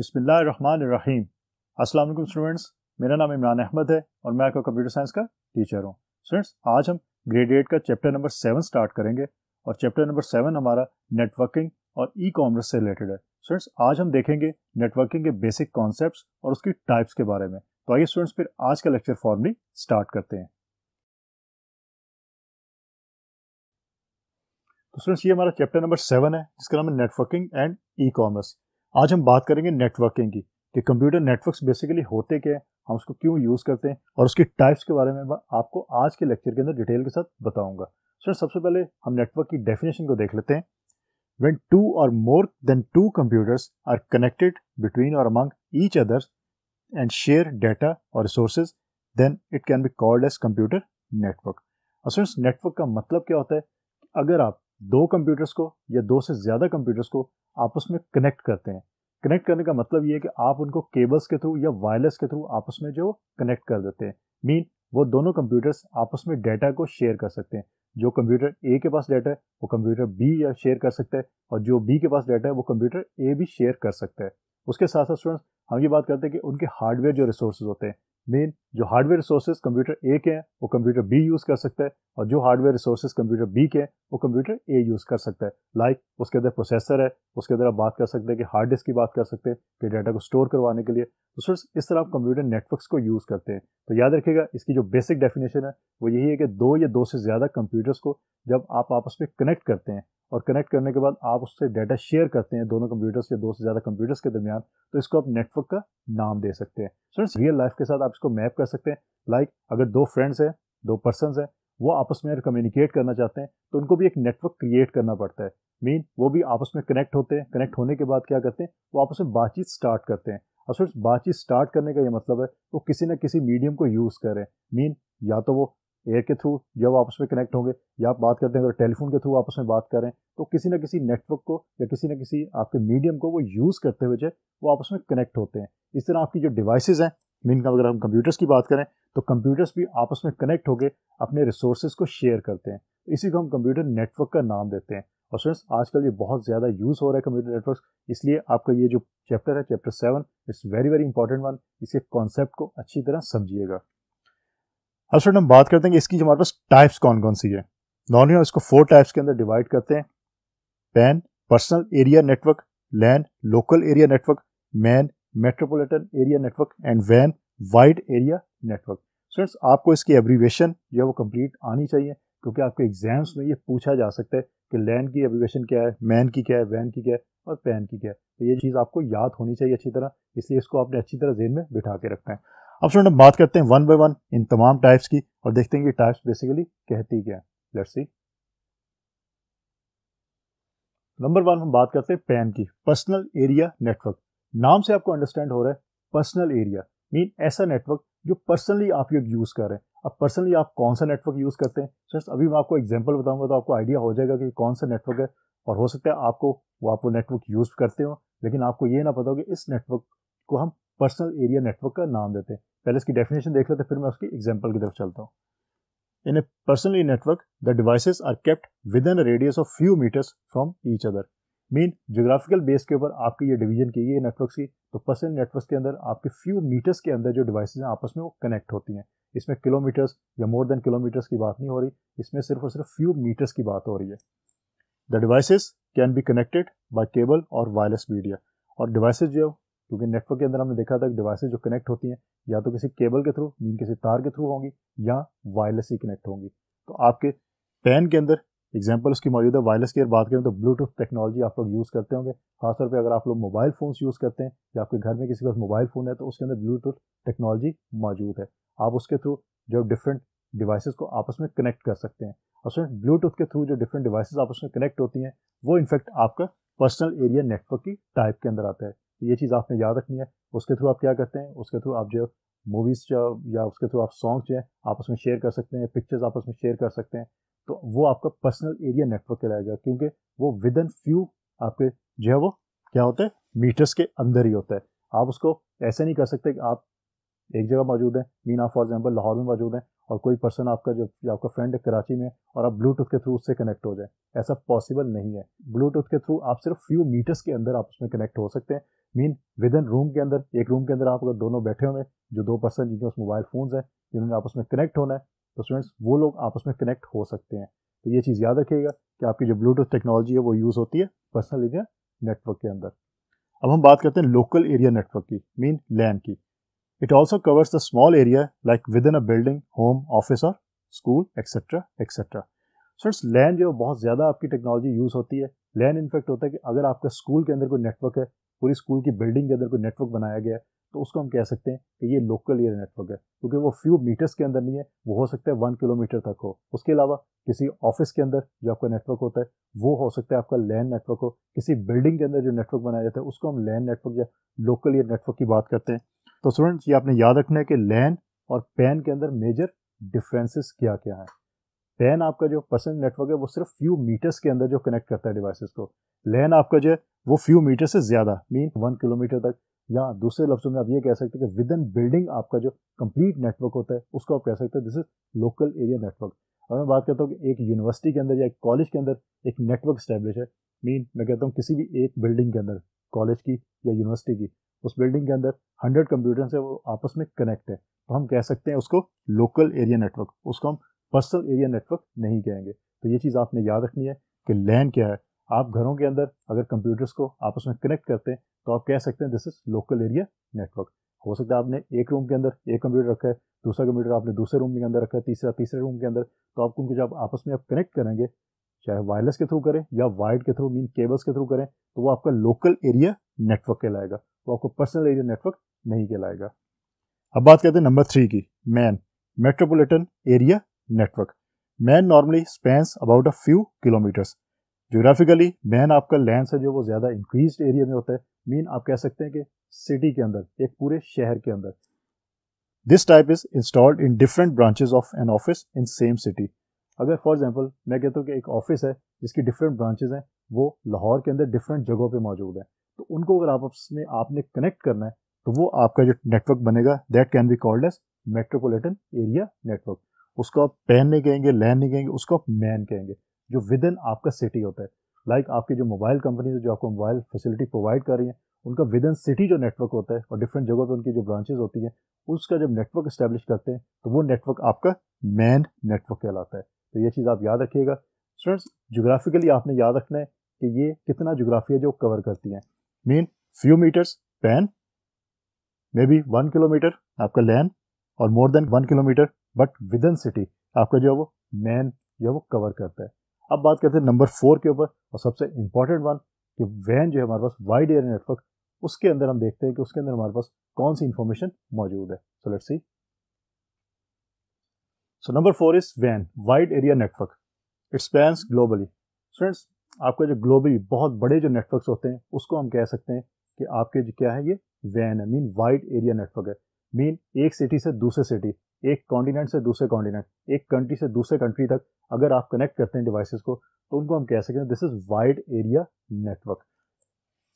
बिसमीम असलम स्टूडेंट्स मेरा नाम इमरान अहमद है और मैं आपका कंप्यूटर साइंस का टीचर हूँ स्टूडेंट्स आज हम ग्रेड एट का चैप्टर नंबर सेवन स्टार्ट करेंगे और चैप्टर नंबर सेवन हमारा नेटवर्किंग और ई कॉमर्स से रिलेटेड है स्टूडेंट्स आज हम देखेंगे नेटवर्किंग के बेसिक कॉन्सेप्ट और उसकी टाइप्स के बारे में तो आइए स्टूडेंट्स फिर आज का लेक्चर फॉर्मली स्टार्ट करते हैं तो स्टूडेंट्स ये हमारा चैप्टर नंबर सेवन है जिसका नाम है नेटवर्किंग एंड ई कॉमर्स आज हम बात करेंगे नेटवर्किंग की कि कंप्यूटर नेटवर्क्स बेसिकली होते क्या हैं हम उसको क्यों यूज़ करते हैं और उसकी टाइप्स के बारे में मैं आपको आज के लेक्चर के अंदर डिटेल के साथ बताऊंगा सर सबसे पहले हम नेटवर्क की डेफिनेशन को देख लेते हैं when two or more than two computers are connected between or among each other and share data or resources then it can be called as computer network असुरस नेटवर्क का मतलब क्या होता है अगर आप दो कंप्यूटर्स को या दो से ज़्यादा कंप्यूटर्स को आपस में कनेक्ट करते हैं कनेक्ट करने का मतलब ये है कि आप उनको केबल्स के थ्रू या वायरलेस के थ्रू आपस में जो कनेक्ट कर देते हैं मीन वो दोनों कंप्यूटर्स आपस में डाटा को शेयर कर सकते हैं जो कंप्यूटर ए के पास डाटा है वो कंप्यूटर बी या शेयर कर सकता है और जो बी के पास डाटा है वो कंप्यूटर ए भी शेयर कर सकता है उसके साथ साथ स्टूडेंट्स हम ये बात करते हैं कि उनके हार्डवेयर जो रिसोर्सेज होते हैं मेन जो हार्डवेयर रिसोर्सेज कंप्यूटर ए के हैं वो कंप्यूटर बी यूज़ कर सकता है और जो हार्डवेयर रिसोर्सेज कंप्यूटर बी के हैं वो कंप्यूटर ए यूज़ कर सकता है लाइक like, उसके अंदर प्रोसेसर है उसके अंदर आप बात कर सकते हैं कि हार्ड डिस्क की बात कर सकते हैं कि डाटा को स्टोर करवाने के लिए तो सर इस तरह आप कंप्यूटर नेटवर्क्स को यूज़ करते हैं तो याद रखिएगा इसकी जो बेसिक डेफिनेशन है वो यही है कि दो या दो से ज़्यादा कंप्यूटर्स को जब आप आपस में कनेक्ट करते हैं और कनेक्ट करने के बाद आप उससे डाटा शेयर करते हैं दोनों कंप्यूटर्स या दो से ज़्यादा कंप्यूटर्स के दरमियान तो इसको आप नेटवर्क का नाम दे सकते हैं फ्रेंड्स रियल लाइफ के साथ आप इसको मैप कर सकते हैं लाइक like, अगर दो फ्रेंड्स हैं दो पर्सनस हैं वो आपस में अगर कम्युनिकेट करना चाहते हैं तो उनको भी एक नेटवर्क क्रिएट करना पड़ता है मीन वो भी आपस में कनेक्ट होते हैं कनेक्ट होने के बाद क्या करते हैं वो आपस में बातचीत स्टार्ट करते हैं और सिर्फ बातचीत स्टार्ट करने का ये मतलब है वो किसी न किसी मीडियम को यूज़ करें मीन या तो वो एयर के थ्रू जब आपस में कनेक्ट होंगे या आप बात करते हैं अगर टेलीफोन के थ्रू आपस में बात करें तो किसी ना किसी नेटवर्क को या किसी ना किसी आपके मीडियम को वो यूज़ करते हुए जो वो आपस में कनेक्ट होते हैं इस तरह आपकी जो डिवाइसेज हैं मीन अगर हम कंप्यूटर्स की बात करें तो कंप्यूटर्स भी आपस में कनेक्ट होकर अपने रिसोर्सेज को शेयर करते हैं इसी को हम कंप्यूटर नेटवर्क का नाम देते हैं और फ्रेंड्स आजकल ये बहुत ज़्यादा यूज़ हो रहा है कंप्यूटर नेटवर्क इसलिए आपका ये जो चैप्टर है chapter seven it's very very important one इसके कॉन्सेप्ट को अच्छी तरह समझिएगा अब स्टूडेंट हम बात करते हैं कि इसकी हमारे पास टाइप्स कौन कौन सी है नॉर्मली हम इसको फोर टाइप्स के अंदर डिवाइड करते हैं PAN personal area network LAN local area network MAN metropolitan area network and वैन वाइड एरिया नेटवर्क फ्रेंड्स आपको इसकी एब्रीवेशन जो है वो कंप्लीट आनी चाहिए क्योंकि आपके एग्जाम्स में ये पूछा जा सकता है कि लैन की एब्रीवेशन क्या है मैन की क्या है वैन की क्या है और पैन की क्या है तो ये चीज़ आपको याद होनी चाहिए अच्छी तरह इसलिए इसको आपने अच्छी तरह जेन में बिठा के रखना है अब स्टूडेंट हम बात करते हैं वन बाई वन इन तमाम टाइप्स की और देखते हैं कि टाइप्स बेसिकली कहती क्या है लेट्स सी नंबर वन हम बात करते हैं पैन की पर्सनल एरिया नेटवर्क नाम से आपको अंडरस्टैंड हो रहा है पर्सनल एरिया मीन ऐसा नेटवर्क जो पर्सनली आप लोग यूज़ कर रहे हैं अब पर्सनली आप कौन सा नेटवर्क यूज़ करते हैं जस्ट अभी मैं आपको एग्जांपल बताऊंगा तो आपको आइडिया हो जाएगा कि कौन सा नेटवर्क है और हो सकता है आपको वो आप वो नेटवर्क यूज़ करते हो लेकिन आपको ये ना पता हो कि इस नेटवर्क को हम पर्सनल एरिया नेटवर्क का नाम देते हैं पहले इसकी डेफिनेशन देख लेते तो फिर मैं उसकी एग्जाम्पल की तरफ चलता हूँ in a personally network the devices are kept within radius of few meters from each other mean geographical base के ऊपर आपकी ये डिवीजन की गई है नेटवर्क की तो पर्सनल नेटवर्क के अंदर आपके फ्यू मीटर्स के अंदर जो डिवाइस हैं आपस में वो कनेक्ट होती हैं इसमें किलोमीटर्स या मोर देन किलोमीटर्स की बात नहीं हो रही इसमें सिर्फ और सिर्फ फ्यू मीटर्स की बात हो रही है the devices can be connected by cable और वायरलेस मीडिया और डिवाइसेज जो क्योंकि नेटवर्क के अंदर हमने देखा था कि डिवाइसेज जो कनेक्ट होती हैं या तो किसी केबल के थ्रू मीन किसी तार के थ्रू होंगी या वायरलेस ही कनेक्ट होंगी तो आपके पैन के अंदर एग्जाम्पल उसकी मौजूद है वायरलेस की अगर बात करें तो ब्लूटूथ टेक्नोलॉजी आप लोग यूज़ करते होंगे खासतौर पर अगर आप लोग मोबाइल फ़ोन यूज़ करते हैं या आपके घर में किसी के पास मोबाइल फ़ोन है तो उसके अंदर ब्लूटूथ टेक्नोलॉजी मौजूद है आप उसके थ्रू जो डिफरेंट डिवाइसेस को आपस में कनेक्ट कर सकते हैं और उसमें ब्लूटूथ के थ्रू जो डिफरेंट डिवाइसेस आपस में कनेक्ट होती हैं वो इनफैक्ट आपका पर्सनल एरिया नेटवर्क की टाइप के अंदर आता है तो ये चीज़ आपने याद रखनी है उसके थ्रू आप क्या करते हैं उसके थ्रू आप जो मूवीज़ या उसके थ्रू आप सॉन्ग्स जो है आप उसमें शेयर कर सकते हैं पिक्चर्स आप उसमें शेयर कर सकते हैं तो वो आपका पर्सनल एरिया नेटवर्क कहलाएगा क्योंकि वो विद इन फ्यू आपके जो है वो क्या होता है मीटर्स के अंदर ही होता है आप उसको ऐसे नहीं कर सकते कि आप एक जगह मौजूद है मीना फॉर एग्जाम्पल लाहौर में मौजूद है और कोई पर्सन आपका जो आपका फ्रेंड है कराची में और आप ब्लूटूथ के थ्रू उससे कनेक्ट हो जाए ऐसा पॉसिबल नहीं है ब्लूटूथ के थ्रू आप सिर्फ फ्यू मीटर्स के अंदर आप उसमें कनेक्ट हो सकते हैं मीन विद इन रूम के अंदर एक रूम के अंदर आप अगर दोनों बैठे हुए जो दो पर्सन जिनके पास मोबाइल फ़ोन हैं जिन्होंने आपस में कनेक्ट होना है तो स्टूडेंट्स वो लोग आपस में कनेक्ट हो सकते हैं तो ये चीज़ याद रखिएगा कि आपकी जो ब्लूटूथ टेक्नोलॉजी है वो यूज़ होती है पर्सनल एरिया नेटवर्क के अंदर अब हम बात करते हैं लोकल एरिया नेटवर्क की मीन लैंड की It also covers the small area like within a building, home, office or school, etc. etc. Sir LAN जो बहुत ज़्यादा आपकी टेक्नोलॉजी यूज़ होती है लैन इनफेक्ट होता है कि अगर आपका स्कूल के अंदर कोई नेटवर्क है पूरी स्कूल की बिल्डिंग के अंदर कोई नेटवर्क बनाया गया है तो उसको हम कह सकते हैं कि ये लोकल एरिया नेटवर्क है क्योंकि वो फ्यू मीटर्स के अंदर नहीं है वो हो सकता है वन किलोमीटर तक हो उसके अलावा किसी ऑफिस के अंदर जो आपका नेटवर्क होता है वो हो सकता है आपका लैंड नेटवर्क हो किसी बिल्डिंग के अंदर जो नेटवर्क बनाया जाता है उसको हम लैंड नेटवर्क या लोकल एयर नेटवर्क की बात करते हैं तो स्टूडेंट ये आपने याद रखना है कि लैन और पैन के अंदर मेजर डिफरेंसेस क्या क्या है पैन आपका जो पर्सनल नेटवर्क है वो सिर्फ फ्यू मीटर्स के अंदर जो कनेक्ट करता है डिवाइसेस को लैन आपका जो है वो फ्यू मीटर से ज़्यादा मीन वन किलोमीटर तक या दूसरे लफ्जों में आप ये कह सकते हैं कि विद इन बिल्डिंग आपका जो कंप्लीट नेटवर्क होता है उसको आप कह सकते हैं this is local area network अगर मैं बात करता हूँ कि एक यूनिवर्सिटी के अंदर या एक कॉलेज के अंदर एक नेटवर्क स्टैब्लिश है मीन मैं कहता हूँ किसी भी एक बिल्डिंग के अंदर कॉलेज की या यूनिवर्सिटी की उस बिल्डिंग के अंदर हंड्रेड कंप्यूटर्स है वो आपस में कनेक्ट है तो हम कह सकते हैं उसको लोकल एरिया नेटवर्क उसको हम पर्सनल एरिया नेटवर्क नहीं कहेंगे तो ये चीज़ आपने याद रखनी है कि लैन क्या है आप घरों के अंदर अगर कंप्यूटर्स को आपस में कनेक्ट करते हैं तो आप कह सकते हैं this is local area network हो सकता है आपने एक रूम के अंदर एक कंप्यूटर रखा है दूसरा कंप्यूटर आपने दूसरे रूम के अंदर रखा है तीसरा तीसरे रूम के अंदर तो आप उनको जब आपस में आप कनेक्ट करेंगे चाहे वायरलेस के थ्रू करें या वायर्ड के थ्रू मीन केबल्स के थ्रू करें तो वो आपका लोकल एरिया नेटवर्क कहलाएगा तो आपको पर्सनल एरिया नेटवर्क नहीं कहलाएगा अब बात करते हैं नंबर थ्री की MAN metropolitan area network MAN normally spans about a few kilometers geographically MAN आपका लैंड है जो वो ज़्यादा इंक्रीज एरिया में होता है मीन आप कह सकते हैं कि सिटी के अंदर एक पूरे शहर के अंदर this type is installed in different branches of an office in same city अगर फॉर एग्जाम्पल मैं कहता हूँ कि एक ऑफिस है जिसकी डिफरेंट ब्रांचेज हैं वो लाहौर के अंदर डिफरेंट जगहों पर मौजूद हैं तो उनको अगर आप में आपने कनेक्ट करना है तो वो आपका जो नेटवर्क बनेगा that can be called as metropolitan area network उसको आप पैन नहीं कहेंगे लैन नहीं कहेंगे उसको आप मैन कहेंगे जो विद इन आपका सिटी होता है लाइक like आपकी जो मोबाइल कंपनीज जो आपको मोबाइल फैसिलिटी प्रोवाइड कर रही हैं उनका विद इन सिटी जो नेटवर्क होता है और डिफरेंट जगहों पे उनकी जो ब्रांचेज होती हैं उसका जब नेटवर्क इस्टेब्लिश करते हैं तो वो नेटवर्क आपका मैन नेटवर्क कहलाता है तो ये चीज़ आप याद रखिएगा स्टूडेंट्स जोग्राफिकली आपने याद रखना है कि ये कितना जोग्राफी है जो कवर करती हैं mean few meters PAN may be one kilometer आपका लैंड और more than one kilometer but within city आपका जो है वो मैन जो है वो कवर करता है अब बात करते हैं नंबर फोर के ऊपर और सबसे इंपॉर्टेंट वन कि वैन जो है हमारे पास वाइड एयर नेटवर्क उसके अंदर हम देखते हैं कि उसके अंदर हमारे पास कौन सी इंफॉर्मेशन मौजूद है so let's see so number four is वैन wide area network it spans globally students आपका जो ग्लोबली बहुत बड़े जो नेटवर्क्स होते हैं उसको हम कह सकते हैं कि आपके जो क्या है ये वैन है मीन वाइड एरिया नेटवर्क है मीन एक सिटी से दूसरे सिटी एक कॉन्टिनेंट से दूसरे कॉन्टिनेंट एक कंट्री से दूसरे कंट्री तक अगर आप कनेक्ट करते हैं डिवाइसेस को तो उनको हम कह सकते हैं this is wide area network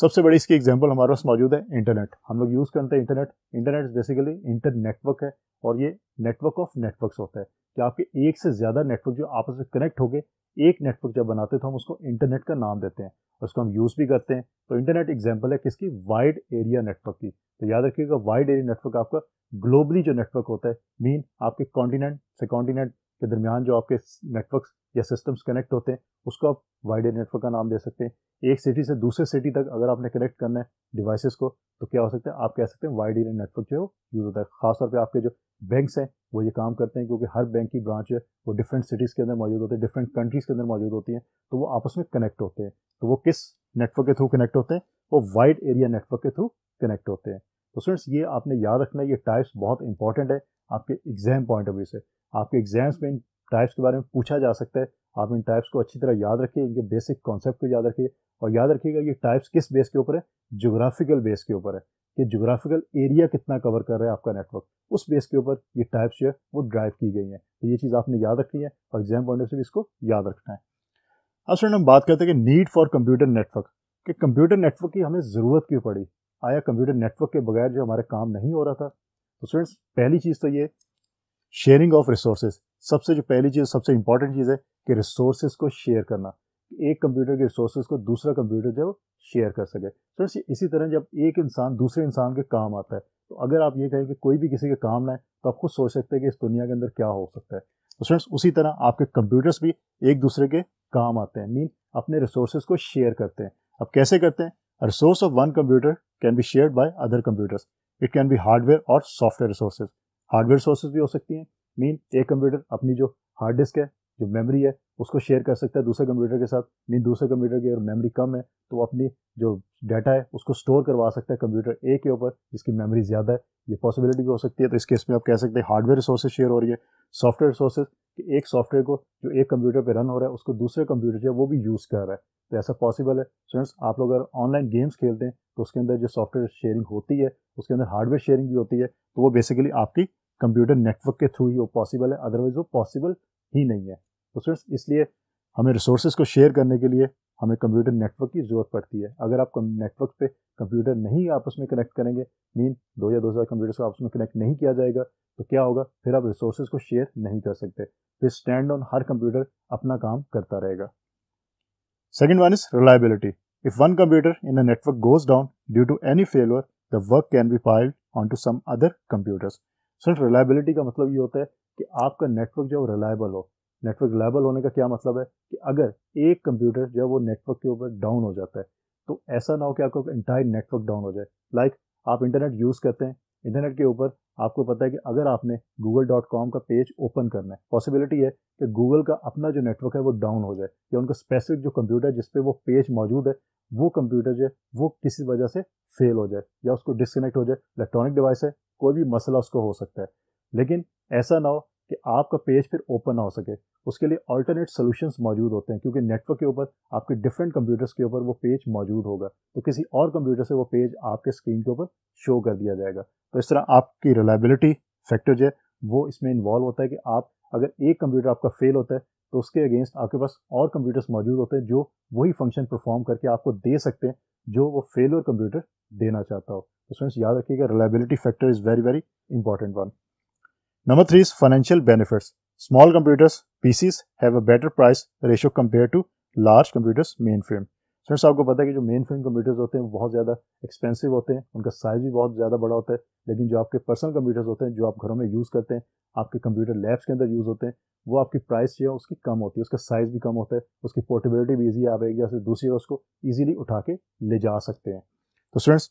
सबसे बड़ी इसकी एग्जांपल हमारे पास मौजूद है इंटरनेट हम लोग यूज़ करते हैं internet internet basically inter network है और ये नेटवर्क ऑफ नेटवर्क्स होता है कि आपके एक से ज़्यादा नेटवर्क जो आपस में कनेक्ट हो गए एक नेटवर्क जब बनाते हैं तो हम उसको इंटरनेट का नाम देते हैं उसको हम यूज़ भी करते हैं तो इंटरनेट एग्जाम्पल है किसकी वाइड एरिया नेटवर्क की तो याद रखिएगा वाइड एरिया नेटवर्क आपका ग्लोबली जो नेटवर्क होता है मीन आपके कॉन्टीनेंट से कॉन्टीनेंट के दरमियान जो आपके नेटवर्क या सिस्टम्स कनेक्ट होते हैं उसको आप वाइड नेटवर्क का नाम दे सकते हैं एक सिटी से दूसरे सिटी तक अगर आपने कनेक्ट करना है डिवाइसेस को तो क्या हो सकता है आप कह सकते हैं वाइड एरिया नेटवर्क जो है यूज़ होता है खासतौर पर आपके जो बैंक्स हैं वो ये काम करते हैं क्योंकि हर बैंक की ब्रांच है वो डिफरेंट सिटीज़ के अंदर मौजूद होते हैं डिफरेंट कंट्रीज़ के अंदर मौजूद होती हैं तो वो आपस में कनेक्ट होते हैं तो वो किस नेटवर्क के थ्रू कनेक्ट होते हैं वो वाइड एरिया नेटवर्क के थ्रू कनेक्ट होते हैं तो फ्रेंड्स ये आपने याद रखना है ये टाइप्स बहुत इंपॉर्टेंट है आपके एग्जाम पॉइंट ऑफ व्यू से आपके एग्जाम्स में इन टाइप्स के बारे में पूछा जा सकता है आप इन टाइप्स को अच्छी तरह याद रखिए इनके बेसिक कॉन्सेप्ट को याद रखिए और याद रखिएगा ये टाइप्स किस बेस के ऊपर है जोग्राफिकल बेस के ऊपर है कि जोग्राफिकल एरिया कितना कवर कर रहा है आपका नेटवर्क उस बेस के ऊपर ये टाइप्स जो है वो ड्राइव की गई हैं तो ये चीज़ आपने याद रखनी है और एग्जाम पॉइंट ऑफ से भी इसको याद रखना है अब सर हम बात करते हैं कि नीड फॉर कंप्यूटर नेटवर्क कि कंप्यूटर नेटवर्क की हमें ज़रूरत क्यों पड़ी आया कंप्यूटर नेटवर्क के बगैर जो हमारे काम नहीं हो रहा था तो फ्रेंड्स पहली चीज़ तो ये शेयरिंग ऑफ रिसोर्सेज सबसे जो पहली चीज़ सबसे इंपॉर्टेंट चीज़ है कि रिसोर्स को शेयर करना एक कंप्यूटर के रिसोर्स को दूसरा कंप्यूटर जो शेयर कर सके तो इसी तरह जब एक इंसान दूसरे इंसान के काम आता है तो अगर आप ये कहें कि कोई भी किसी के काम ना है तो आप खुद सोच सकते हैं कि इस दुनिया के अंदर क्या हो सकता है तो फ्रेंड्स उसी तरह आपके कंप्यूटर्स भी एक दूसरे के काम आते हैं मीन अपने रिसोर्स को शेयर करते हैं अब कैसे करते हैं resource of one computer can be share by other computers it can be hardware और सॉफ्टवेयर रिसोर्सेज हार्डवेयर रिसोर्सेज भी हो सकती हैं मीन एक कंप्यूटर अपनी जो हार्ड डिस्क है जो मेमोरी है उसको शेयर कर सकता है दूसरे कंप्यूटर के साथ मीन दूसरे कंप्यूटर की अगर मेमोरी कम है तो अपनी जो डाटा है उसको स्टोर करवा सकता है कंप्यूटर ए के ऊपर जिसकी मेमोरी ज़्यादा है ये पॉसिबिलिटी भी हो सकती है तो इस केस में आप कह सकते हैं हार्डवेयर रिसोर्सेज शेयर हो रही है सॉफ्टवेयर रिसोर्सेज कि एक सॉफ्टवेयर को जो एक कंप्यूटर पर रन हो रहा है उसको दूसरे कंप्यूटर जो है वो भी यूज़ कर रहा है तो ऐसा पॉसिबल है स्टूडेंट्स आप लोग अगर ऑनलाइन गेम्स खेलते हैं तो उसके अंदर जो सॉफ्टवेयर शेयरिंग होती है उसके अंदर हार्डवेयर शेयरिंग भी होती है तो वो बेसिकली आपकी कंप्यूटर नेटवर्क के थ्रू ही वो पॉसिबल है अदरवाइज वो पॉसिबल ही नहीं है तो फ्रेंड्स इसलिए हमें रिसोर्सेज को शेयर करने के लिए हमें कंप्यूटर नेटवर्क की ज़रूरत पड़ती है अगर आप नेटवर्क पे कंप्यूटर नहीं आपस में कनेक्ट करेंगे मीन दो या दो हज़ार कंप्यूटर्स को आपस में कनेक्ट नहीं किया जाएगा तो क्या होगा फिर आप रिसोर्सेज को शेयर नहीं कर सकते फिर स्टैंड ऑन हर कंप्यूटर अपना काम करता रहेगा second one is reliability if one computer in a network goes down due to any failure the work can be filed on to some other computers सिर्फ reliability का मतलब ये होता है कि आपका नेटवर्क जो रिलायबल हो नेटवर्क रिलायबल होने का क्या मतलब है कि अगर एक कंप्यूटर जो है वो नेटवर्क के ऊपर डाउन हो जाता है तो ऐसा ना हो कि आपका इंटायर नेटवर्क डाउन हो जाए लाइक like, आप इंटरनेट यूज़ करते हैं इंटरनेट के ऊपर आपको पता है कि अगर आपने गूगल डॉट कॉम का पेज ओपन करना है पॉसिबिलिटी है कि गूगल का अपना जो नेटवर्क है वो डाउन हो जाए या उनका स्पेसिफिक जो कंप्यूटर जिस पे वो पेज मौजूद है वो कंप्यूटर जो है वो किसी वजह से फेल हो जाए या उसको डिसकनेक्ट हो जाए इलेक्ट्रॉनिक डिवाइस है कोई भी मसला उसको हो सकता है लेकिन ऐसा ना हो कि आपका पेज फिर ओपन ना हो सके उसके लिए अल्टरनेट सोल्यूशंस मौजूद होते हैं क्योंकि नेटवर्क के ऊपर आपके डिफरेंट कंप्यूटर्स के ऊपर वो पेज मौजूद होगा तो किसी और कंप्यूटर से वो पेज आपके स्क्रीन के ऊपर शो कर दिया जाएगा तो इस तरह आपकी रिलायबिलिटी फैक्टर जो है वो इसमें इन्वॉल्व होता है कि आप अगर एक कंप्यूटर आपका फेल होता है तो उसके अगेंस्ट आपके पास और कंप्यूटर्स मौजूद होते हैं जो वही फंक्शन परफॉर्म करके आपको दे सकते हैं जो वो फेल और कंप्यूटर देना चाहता हो तो फ्रेंड्स याद रखिएगा reliability factor is very very important one number three is financial benefits small computers PCs have a better price ratio compare to large computers mainframe friends आपको पता है कि जो मेन फ्रेम कंप्यूटर्स होते हैं वो बहुत ज़्यादा एक्सपेंसिव होते हैं उनका साइज़ भी बहुत ज़्यादा बड़ा होता है लेकिन जो आपके पर्सनल कंप्यूटर्स होते हैं जो आप घरों में यूज़ करते हैं आपके कंप्यूटर लैब्स के अंदर यूज़ होते हैं वो आपकी प्राइस जो है उसकी कम होती है उसका साइज़ भी कम होता है उसकी पोर्टेबिलिटी भी ईजी आप एक जगह से दूसरी जगह उसको ईजिली उठा के ले जा सकते हैं तो फ्रेंड्स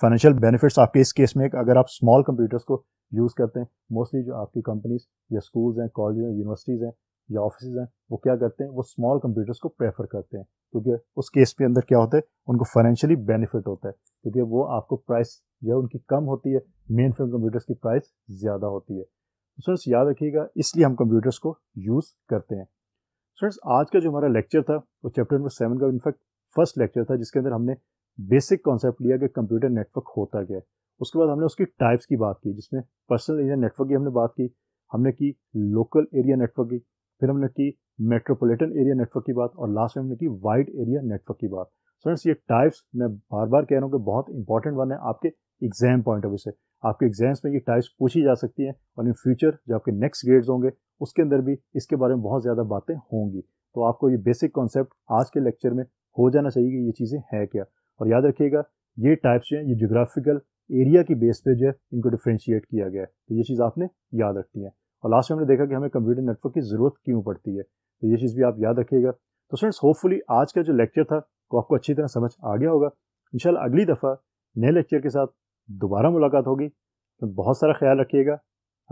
फाइनेंशियल बेनिफिट्स आपके इस केस में अगर आप स्मॉल कंप्यूटर्स को यूज़ करते हैं मोस्टली जो आपकी कंपनीज या स्कूल्स हैं कॉलेज हैं यूनिवर्सिटीज़ हैं या ऑफिस हैं वो क्या करते हैं वो स्मॉल कंप्यूटर्स को प्रेफर करते हैं क्योंकि उस केस के अंदर क्या होता है उनको फाइनेंशियली बेनिफिट होता है क्योंकि वो आपको प्राइस जो है उनकी कम होती है मेन फ्रेम कंप्यूटर्स की प्राइस ज़्यादा होती है स्टूडेंट्स तो याद रखिएगा इसलिए हम कंप्यूटर्स को यूज़ करते हैं स्टूडेंट्स आज का जो हमारा लेक्चर था वो चैप्टर नंबर सेवन का इनफैक्ट फर्स्ट लेक्चर था जिसके अंदर हमने बेसिक कॉन्सेप्ट लिया कि कंप्यूटर नेटवर्क होता क्या है उसके बाद हमने उसकी टाइप्स की बात की जिसमें पर्सनल एरिया नेटवर्क की हमने बात की हमने की लोकल एरिया नेटवर्क की फिर हमने की मेट्रोपॉलिटन एरिया नेटवर्क की बात और लास्ट में हमने की वाइड एरिया नेटवर्क की बात फ्रेंड्स ये टाइप्स मैं बार बार कह रहा हूँ कि बहुत इंपॉर्टेंट वन है आपके एग्जाम पॉइंट ऑफ व्यू से आपके एग्जाम्स में ये टाइप्स पूछी जा सकती हैं और इन फ्यूचर जो आपके नेक्स्ट ग्रेड्स होंगे उसके अंदर भी इसके बारे में बहुत ज़्यादा बातें होंगी तो आपको ये बेसिक कॉन्सेप्ट आज के लेक्चर में हो जाना चाहिए कि ये चीज़ें हैं क्या और याद रखिएगा ये टाइप्स जो हैं ये जोग्राफिकल एरिया की बेस पे जो है इनको डिफ्रेंशिएट किया गया है तो ये चीज़ आपने याद रखनी है और लास्ट में हमने देखा कि हमें कंप्यूटर नेटवर्क की ज़रूरत क्यों पड़ती है तो ये चीज़ भी आप याद रखिएगा तो फ्रेंड्स होपफुली आज का जो लेक्चर था वो आपको अच्छी तरह समझ आ गया होगा इन अगली दफ़ा नए लेक्चर के साथ दोबारा मुलाकात होगी तो बहुत सारा ख्याल रखिएगा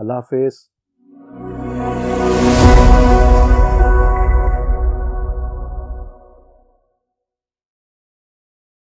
अल्लाह हाफिज़